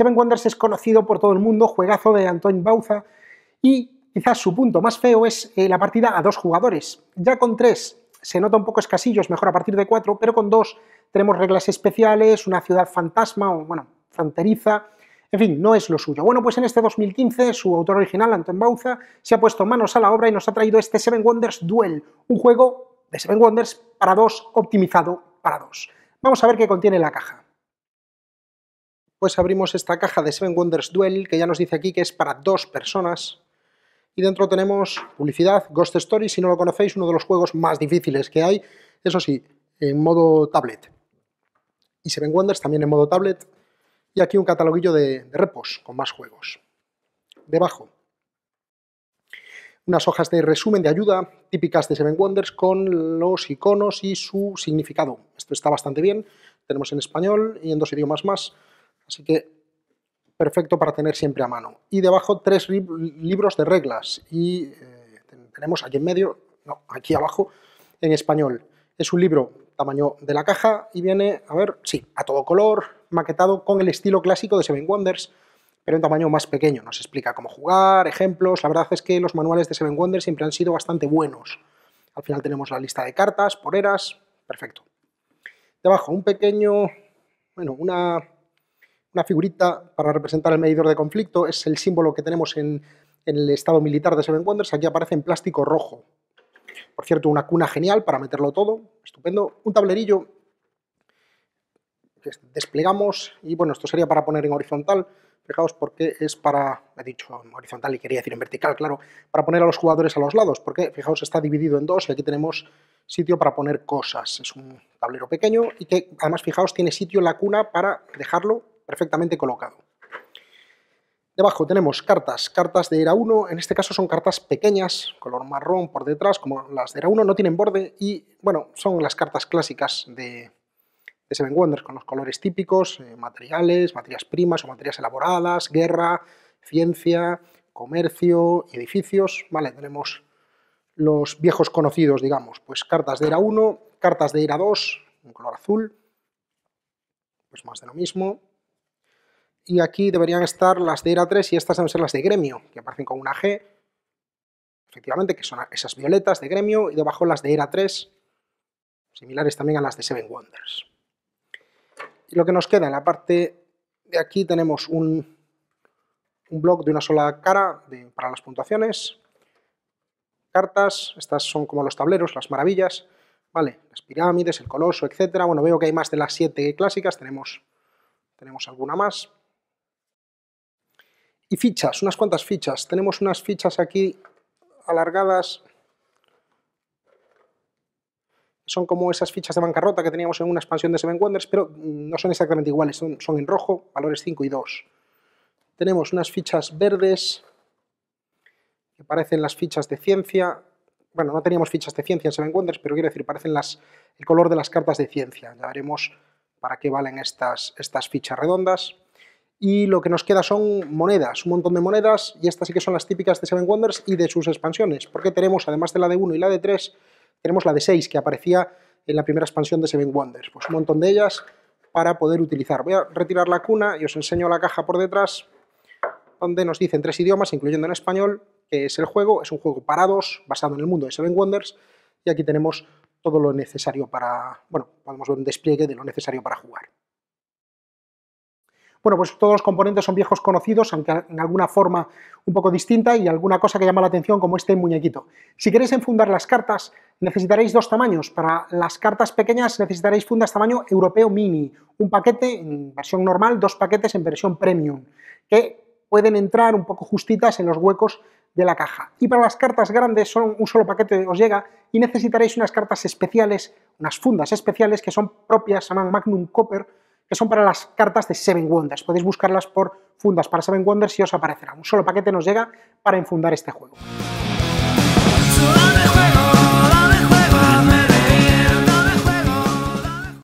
Seven Wonders es conocido por todo el mundo, juegazo de Antoine Bauza, y quizás su punto más feo es eh, la partida a dos jugadores. Ya con tres se nota un poco escasillo, es mejor a partir de cuatro, pero con dos tenemos reglas especiales, una ciudad fantasma o, bueno, fronteriza, en fin, no es lo suyo. Bueno, pues en este 2015 su autor original, Anton Bauza, se ha puesto manos a la obra y nos ha traído este Seven Wonders Duel, un juego de Seven Wonders para dos optimizado para dos. Vamos a ver qué contiene la caja pues abrimos esta caja de Seven Wonders Duel, que ya nos dice aquí que es para dos personas. Y dentro tenemos publicidad, Ghost Story, si no lo conocéis, uno de los juegos más difíciles que hay, eso sí, en modo tablet. Y Seven Wonders también en modo tablet. Y aquí un cataloguillo de, de repos con más juegos. Debajo, unas hojas de resumen de ayuda típicas de Seven Wonders con los iconos y su significado. Esto está bastante bien, tenemos en español y en dos idiomas más. Así que perfecto para tener siempre a mano. Y debajo tres libros de reglas. Y eh, tenemos aquí en medio, no, aquí abajo, en español. Es un libro tamaño de la caja y viene, a ver, sí, a todo color, maquetado con el estilo clásico de Seven Wonders, pero en tamaño más pequeño. Nos explica cómo jugar, ejemplos. La verdad es que los manuales de Seven Wonders siempre han sido bastante buenos. Al final tenemos la lista de cartas, por eras, perfecto. Debajo, un pequeño, bueno, una una figurita para representar el medidor de conflicto es el símbolo que tenemos en, el estado militar de Seven Wonders. Aquí aparece en plástico rojo. Por cierto, una cuna genial para meterlo todo. Estupendo. Un tablerillo que desplegamos y bueno, esto sería para poner en horizontal. Fijaos porque es para, he dicho en horizontal y quería decir en vertical, claro, para poner a los jugadores a los lados, porque fijaos está dividido en dos y aquí tenemos sitio para poner cosas. Es un tablero pequeño y que además, fijaos, tiene sitio en la cuna para dejarlo perfectamente colocado. Debajo tenemos cartas, cartas de ERA 1, en este caso son cartas pequeñas, color marrón por detrás, como las de ERA 1, no tienen borde y, bueno, son las cartas clásicas de, Seven Wonders, con los colores típicos, eh, materiales, materias primas o materias elaboradas, guerra, ciencia, comercio, edificios, vale, tenemos los viejos conocidos, digamos, pues cartas de ERA 1, cartas de ERA 2, un color azul, pues más de lo mismo, y aquí deberían estar las de Era 3 y estas deben ser las de gremio, que aparecen con una G, efectivamente, que son esas violetas de gremio, y debajo las de Era 3, similares también a las de Seven Wonders. Y lo que nos queda en la parte de aquí tenemos un, un blog de una sola cara para las puntuaciones, cartas, estas son como los tableros, las maravillas, ¿vale? Las pirámides, el coloso, etcétera. Bueno, veo que hay más de las siete clásicas, tenemos, tenemos alguna más y fichas, unas cuantas fichas. Tenemos unas fichas aquí alargadas, son como esas fichas de bancarrota que teníamos en una expansión de Seven Wonders, pero no son exactamente iguales, son, en rojo, valores 5 y 2. Tenemos unas fichas verdes, que parecen las fichas de ciencia, bueno, no teníamos fichas de ciencia en Seven Wonders, pero quiero decir, parecen las, el color de las cartas de ciencia. Ya veremos para qué valen estas, estas fichas redondas y lo que nos queda son monedas, un montón de monedas, y estas sí que son las típicas de Seven Wonders y de sus expansiones, porque tenemos, además de la de 1 y la de 3, tenemos la de 6, que aparecía en la primera expansión de Seven Wonders, pues un montón de ellas para poder utilizar. Voy a retirar la cuna y os enseño la caja por detrás, donde nos dicen tres idiomas, incluyendo en español, que es el juego, es un juego para dos, basado en el mundo de Seven Wonders, y aquí tenemos todo lo necesario para, bueno, podemos ver un despliegue de lo necesario para jugar. Bueno, pues todos los componentes son viejos conocidos, aunque en alguna forma un poco distinta y alguna cosa que llama la atención como este muñequito. Si queréis enfundar las cartas, necesitaréis dos tamaños. Para las cartas pequeñas necesitaréis fundas tamaño europeo mini, un paquete en versión normal, dos paquetes en versión premium, que pueden entrar un poco justitas en los huecos de la caja. Y para las cartas grandes, son un solo paquete os llega y necesitaréis unas cartas especiales, unas fundas especiales que son propias, a llaman Magnum Copper, que son para las cartas de Seven Wonders. Podéis buscarlas por fundas para Seven Wonders y os aparecerá. Un solo paquete nos llega para infundar este juego.